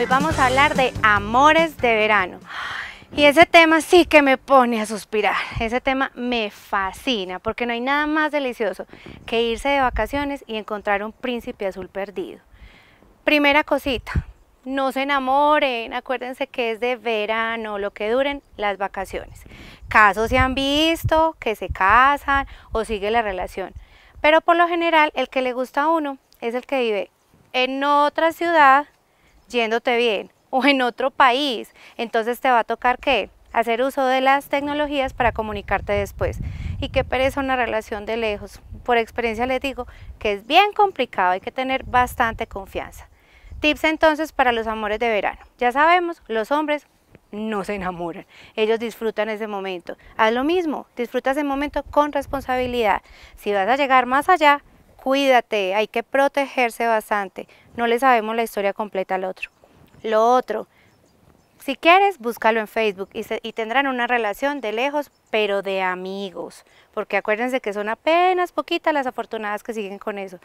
Hoy vamos a hablar de amores de verano. Y ese tema sí que me pone a suspirar. Ese tema me fascina porque no hay nada más delicioso que irse de vacaciones y encontrar un príncipe azul perdido. Primera cosita, no se enamoren, acuérdense que es de verano, lo que duren las vacaciones. Casos se han visto que se casan o sigue la relación, pero por lo general el que le gusta a uno es el que vive en otra ciudad yéndote bien o en otro país, entonces te va a tocar qué? Hacer uso de las tecnologías para comunicarte después. Y qué pereza una relación de lejos. Por experiencia les digo que es bien complicado, hay que tener bastante confianza. Tips entonces para los amores de verano. Ya sabemos, los hombres no se enamoran, ellos disfrutan ese momento. Haz lo mismo, disfruta ese momento con responsabilidad. Si vas a llegar más allá, cuídate, hay que protegerse bastante. No le sabemos la historia completa al otro. Lo otro, si quieres, búscalo en Facebook y, tendrán una relación de lejos, pero de amigos. Porque acuérdense que son apenas poquitas las afortunadas que siguen con eso.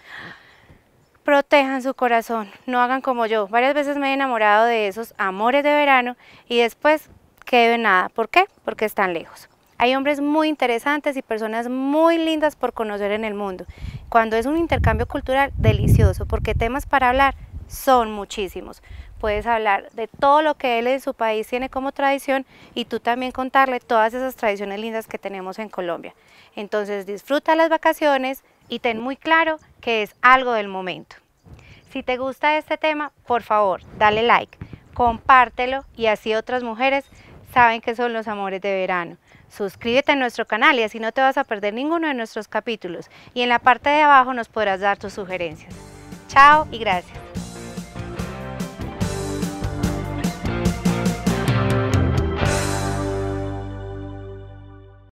Protejan su corazón, no hagan como yo. Varias veces me he enamorado de esos amores de verano y después quedo en nada. ¿Por qué? Porque están lejos. Hay hombres muy interesantes y personas muy lindas por conocer en el mundo. Cuando es un intercambio cultural, delicioso, porque temas para hablar son muchísimos. Puedes hablar de todo lo que él en su país tiene como tradición y tú también contarle todas esas tradiciones lindas que tenemos en Colombia. Entonces disfruta las vacaciones y ten muy claro que es algo del momento. Si te gusta este tema, por favor, dale like, compártelo y así otras mujeres saben que son los amores de verano. Suscríbete a nuestro canal y así no te vas a perder ninguno de nuestros capítulos y en la parte de abajo nos podrás dar tus sugerencias. Chao y gracias.